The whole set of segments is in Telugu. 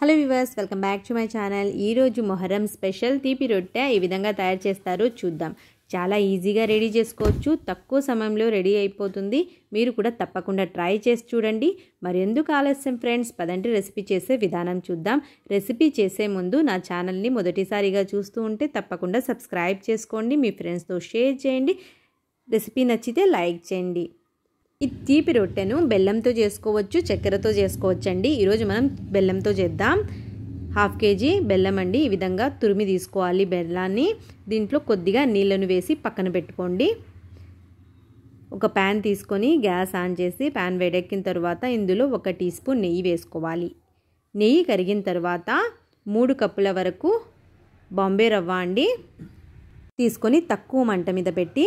hello viewers welcome back to my channel ఈరోజు మొహరం స్పెషల్ తీపి రొట్టె ఈ విధంగా తయారు చేస్తారో చూద్దాం చాలా ఈజీగా రెడీ చేసుకోవచ్చు తక్కువ సమయంలో రెడీ అయిపోతుంది మీరు కూడా తప్పకుండా ట్రై చేసి చూడండి మరెందుకు ఆలస్యం ఫ్రెండ్స్ పదంటి రెసిపీ చేసే విధానం చూద్దాం రెసిపీ చేసే ముందు నా ఛానల్ని మొదటిసారిగా చూస్తూ ఉంటే తప్పకుండా సబ్స్క్రైబ్ చేసుకోండి మీ ఫ్రెండ్స్తో షేర్ చేయండి రెసిపీ నచ్చితే లైక్ చేయండి ఈ తీపి రొట్టెను బెల్లంతో చేసుకోవచ్చు చక్కెరతో చేసుకోవచ్చు అండి ఈరోజు మనం బెల్లంతో చేద్దాం హాఫ్ కేజీ బెల్లం అండి ఈ విధంగా తురిమి తీసుకోవాలి బెల్లాన్ని దీంట్లో కొద్దిగా నీళ్ళను వేసి పక్కన పెట్టుకోండి ఒక ప్యాన్ తీసుకొని గ్యాస్ ఆన్ చేసి ప్యాన్ వేడెక్కిన తర్వాత ఇందులో ఒక టీ స్పూన్ నెయ్యి వేసుకోవాలి నెయ్యి కరిగిన తర్వాత మూడు కప్పుల వరకు బాంబే రవ్వ అండి తీసుకొని తక్కువ మంట మీద పెట్టి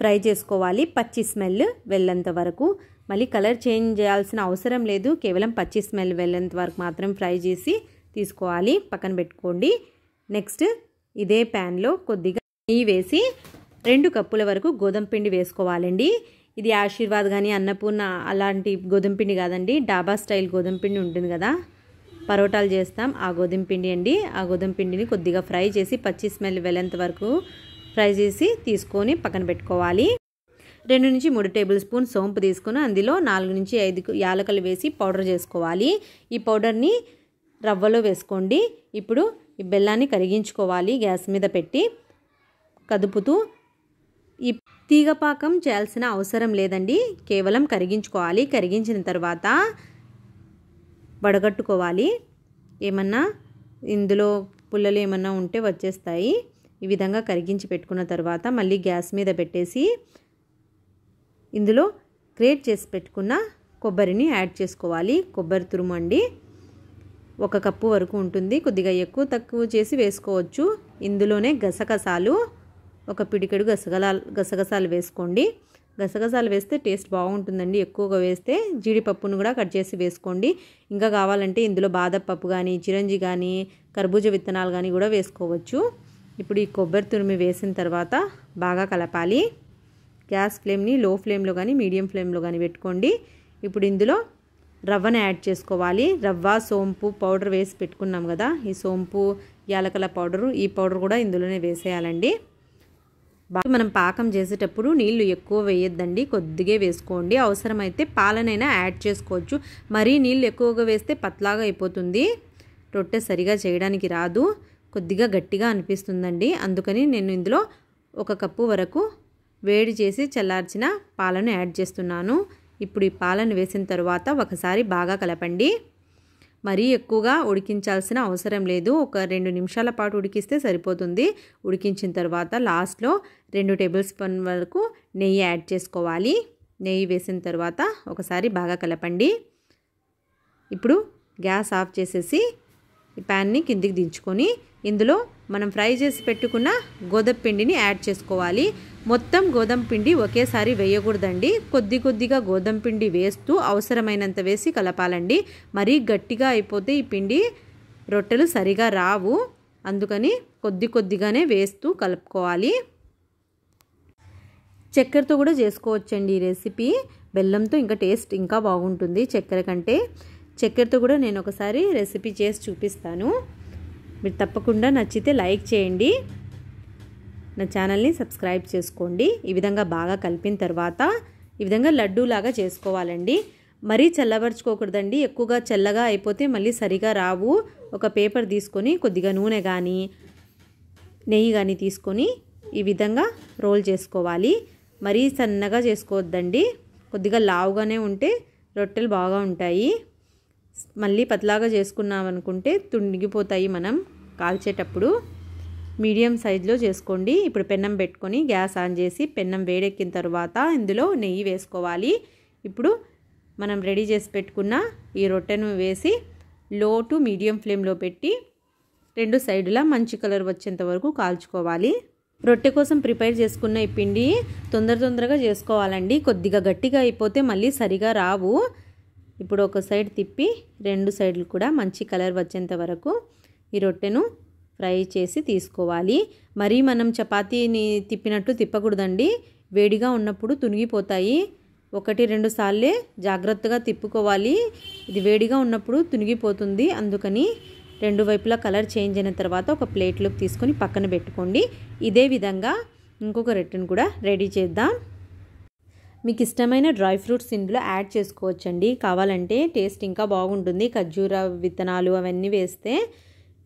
ఫ్రై చేసుకోవాలి పచ్చి స్మెల్ వెళ్ళేంత వరకు మళ్ళీ కలర్ చేంజ్ చేయాల్సిన అవసరం లేదు కేవలం పచ్చి స్మెల్ వెళ్ళేంత వరకు మాత్రం ఫ్రై చేసి తీసుకోవాలి పక్కన పెట్టుకోండి నెక్స్ట్ ఇదే ప్యాన్లో కొద్దిగా నెయ్యి వేసి రెండు కప్పుల వరకు గోధుమ పిండి వేసుకోవాలండి ఇది ఆశీర్వాద్ కానీ అన్నపూర్ణ అలాంటి గోధుమ పిండి కాదండి డాబా స్టైల్ గోధుమ పిండి ఉంటుంది కదా పరోటాలు చేస్తాం ఆ గోధుమ పిండి అండి ఆ గోధుమ పిండిని కొద్దిగా ఫ్రై చేసి పచ్చి స్మెల్ వెళ్ళేంత వరకు ఫ్రై చేసి తీసుకొని పక్కన పెట్టుకోవాలి రెండు నుంచి మూడు టేబుల్ స్పూన్ సోంపు తీసుకుని అందులో నాలుగు నుంచి ఐదు యాలకలు వేసి పౌడర్ చేసుకోవాలి ఈ పౌడర్ని రవ్వలో వేసుకోండి ఇప్పుడు ఈ బెల్లాన్ని కరిగించుకోవాలి గ్యాస్ మీద పెట్టి కదుపుతూ ఈ తీగపాకం చేయాల్సిన అవసరం లేదండి కేవలం కరిగించుకోవాలి కరిగించిన తర్వాత వడగట్టుకోవాలి ఏమన్నా ఇందులో పుల్లలు ఏమన్నా ఉంటే వచ్చేస్తాయి ఈ విధంగా కరిగించి పెట్టుకున్న తర్వాత మళ్ళీ గ్యాస్ మీద పెట్టేసి ఇందులో గ్రేట్ చేసి పెట్టుకున్న కొబ్బరిని యాడ్ చేసుకోవాలి కొబ్బరి తురుమండి ఒక కప్పు వరకు ఉంటుంది కొద్దిగా ఎక్కువ తక్కువ చేసి వేసుకోవచ్చు ఇందులోనే గసగసాలు ఒక పిడికెడు గసగల గసగసాలు వేసుకోండి గసగసాలు వేస్తే టేస్ట్ బాగుంటుందండి ఎక్కువగా వేస్తే జీడిపప్పును కూడా కట్ చేసి వేసుకోండి ఇంకా కావాలంటే ఇందులో బాదపప్పు కానీ చిరంజి కానీ కర్బూజ విత్తనాలు కానీ కూడా వేసుకోవచ్చు ఇప్పుడు ఈ కొబ్బరి తురిమి వేసిన తర్వాత బాగా కలపాలి గ్యాస్ ఫ్లేమ్ని లో ఫ్లేమ్లో కానీ మీడియం ఫ్లేమ్లో కానీ పెట్టుకోండి ఇప్పుడు ఇందులో రవ్వను యాడ్ చేసుకోవాలి రవ్వ సోంపు పౌడర్ వేసి పెట్టుకున్నాం కదా ఈ సోంపు యాలకల పౌడరు ఈ పౌడర్ కూడా ఇందులోనే వేసేయాలండి బాగా మనం పాకం చేసేటప్పుడు నీళ్లు ఎక్కువ వేయొద్దండి కొద్దిగా వేసుకోండి అవసరమైతే పాలనైనా యాడ్ చేసుకోవచ్చు మరీ నీళ్ళు ఎక్కువగా వేస్తే పత్లాగా అయిపోతుంది రొట్టె సరిగా చేయడానికి రాదు కొద్దిగా గట్టిగా అనిపిస్తుందండి అందుకని నేను ఇందులో ఒక కప్పు వరకు వేడి చేసి చల్లార్చిన పాలను యాడ్ చేస్తున్నాను ఇప్పుడు ఈ పాలను వేసిన తర్వాత ఒకసారి బాగా కలపండి మరీ ఎక్కువగా ఉడికించాల్సిన అవసరం లేదు ఒక రెండు నిమిషాల పాటు ఉడికిస్తే సరిపోతుంది ఉడికించిన తర్వాత లాస్ట్లో రెండు టేబుల్ స్పూన్ వరకు నెయ్యి యాడ్ చేసుకోవాలి నెయ్యి వేసిన తర్వాత ఒకసారి బాగా కలపండి ఇప్పుడు గ్యాస్ ఆఫ్ చేసేసి ఈ ప్యాన్ని కిందికి దించుకొని ఇందులో మనం ఫ్రై చేసి పెట్టుకున్న గోధుమ పిండిని యాడ్ చేసుకోవాలి మొత్తం గోధుమ పిండి ఒకేసారి వేయకూడదండి కొద్ది కొద్దిగా గోధుమ పిండి వేస్తూ అవసరమైనంత వేసి కలపాలండి మరీ గట్టిగా అయిపోతే ఈ పిండి రొట్టెలు సరిగా రావు అందుకని కొద్ది కొద్దిగానే వేస్తూ కలుపుకోవాలి చక్కెరతో కూడా చేసుకోవచ్చండి ఈ రెసిపీ బెల్లంతో ఇంకా టేస్ట్ ఇంకా బాగుంటుంది చక్కెర కంటే చక్కెరతో కూడా నేను ఒకసారి రెసిపీ చేసి చూపిస్తాను మీరు తప్పకుండా నచ్చితే లైక్ చేయండి నా ఛానల్ని సబ్స్క్రైబ్ చేసుకోండి ఈ విధంగా బాగా కలిపిన తర్వాత ఈ విధంగా లడ్డూలాగా చేసుకోవాలండి మరీ చల్లబరుచుకోకూడదండి ఎక్కువగా చల్లగా అయిపోతే మళ్ళీ సరిగా రావు ఒక పేపర్ తీసుకొని కొద్దిగా నూనె కానీ నెయ్యి కానీ తీసుకొని ఈ విధంగా రోల్ చేసుకోవాలి మరీ సన్నగా చేసుకోవద్దండి కొద్దిగా లావుగానే ఉంటే రొట్టెలు బాగా ఉంటాయి మళ్ళీ పతలాగా చేసుకున్నాం అనుకుంటే తుండిగిపోతాయి మనం కాల్చేటప్పుడు మీడియం సైజులో చేసుకోండి ఇప్పుడు పెన్నం పెట్టుకొని గ్యాస్ ఆన్ చేసి పెన్నం వేడెక్కిన తర్వాత ఇందులో నెయ్యి వేసుకోవాలి ఇప్పుడు మనం రెడీ చేసి పెట్టుకున్న ఈ రొట్టెను వేసి లో టు మీడియం ఫ్లేమ్లో పెట్టి రెండు సైడ్లా మంచి కలర్ వచ్చేంత వరకు కాల్చుకోవాలి రొట్టె కోసం ప్రిపేర్ చేసుకున్న ఈ పిండి తొందర తొందరగా చేసుకోవాలండి కొద్దిగా గట్టిగా అయిపోతే మళ్ళీ సరిగా రావు ఇప్పుడు ఒక సైడ్ తిప్పి రెండు సైడ్లు కూడా మంచి కలర్ వచ్చేంత వరకు ఈ రొట్టెను ఫ్రై చేసి తీసుకోవాలి మరీ మనం చపాతీని తిప్పినట్టు తిప్పకూడదండి వేడిగా ఉన్నప్పుడు తునిగిపోతాయి ఒకటి రెండు సార్లే జాగ్రత్తగా తిప్పుకోవాలి ఇది వేడిగా ఉన్నప్పుడు తునిగిపోతుంది అందుకని రెండు వైపులా కలర్ చేంజ్ అయిన తర్వాత ఒక ప్లేట్లోకి తీసుకొని పక్కన పెట్టుకోండి ఇదే విధంగా ఇంకొక రెట్టెను కూడా రెడీ చేద్దాం మీకు ఇష్టమైన డ్రై ఫ్రూట్స్ ఇందులో యాడ్ చేసుకోవచ్చండి కావాలంటే టేస్ట్ ఇంకా బాగుంటుంది ఖర్జూర విత్తనాలు అవన్నీ వేస్తే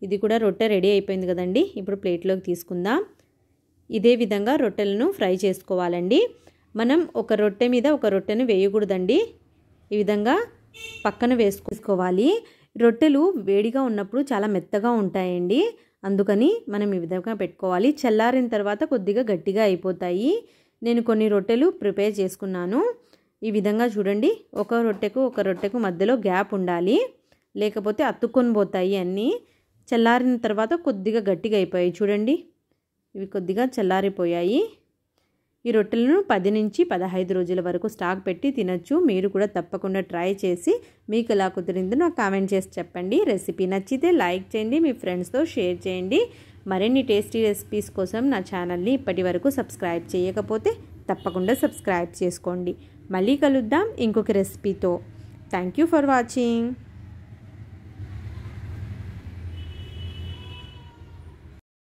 ఇది కూడా రొట్టె రెడీ అయిపోయింది కదండి ఇప్పుడు ప్లేట్లోకి తీసుకుందాం ఇదే విధంగా రొట్టెలను ఫ్రై చేసుకోవాలండి మనం ఒక రొట్టె మీద ఒక రొట్టెను వేయకూడదండి ఈ విధంగా పక్కన వేసుకోవాలి రొట్టెలు వేడిగా ఉన్నప్పుడు చాలా మెత్తగా ఉంటాయండి అందుకని మనం ఈ విధంగా పెట్టుకోవాలి చల్లారిన తర్వాత కొద్దిగా గట్టిగా అయిపోతాయి నేను కొన్ని రొట్టెలు ప్రిపేర్ చేసుకున్నాను ఈ విధంగా చూడండి ఒక రొట్టెకు ఒక రొట్టెకు మధ్యలో గ్యాప్ ఉండాలి లేకపోతే అత్తుకొని పోతాయి అన్నీ చల్లారిన తర్వాత కొద్దిగా గట్టిగా అయిపోయాయి చూడండి ఇవి కొద్దిగా చల్లారిపోయాయి ఈ రొట్టెలను పది నుంచి పదహైదు రోజుల వరకు స్టాక్ పెట్టి తినచ్చు మీరు కూడా తప్పకుండా ట్రై చేసి మీకు ఎలా కుదిరిందో నాకు కామెంట్ చేసి చెప్పండి రెసిపీ నచ్చితే లైక్ చేయండి మీ ఫ్రెండ్స్తో షేర్ చేయండి మరిన్ని టేస్టీ రెసిపీస్ కోసం నా ఛానల్ని ఇప్పటి వరకు సబ్స్క్రైబ్ చేయకపోతే తప్పకుండా సబ్స్క్రైబ్ చేసుకోండి మళ్ళీ కలుద్దాం ఇంకొక రెసిపీతో థ్యాంక్ యూ ఫర్ వాచింగ్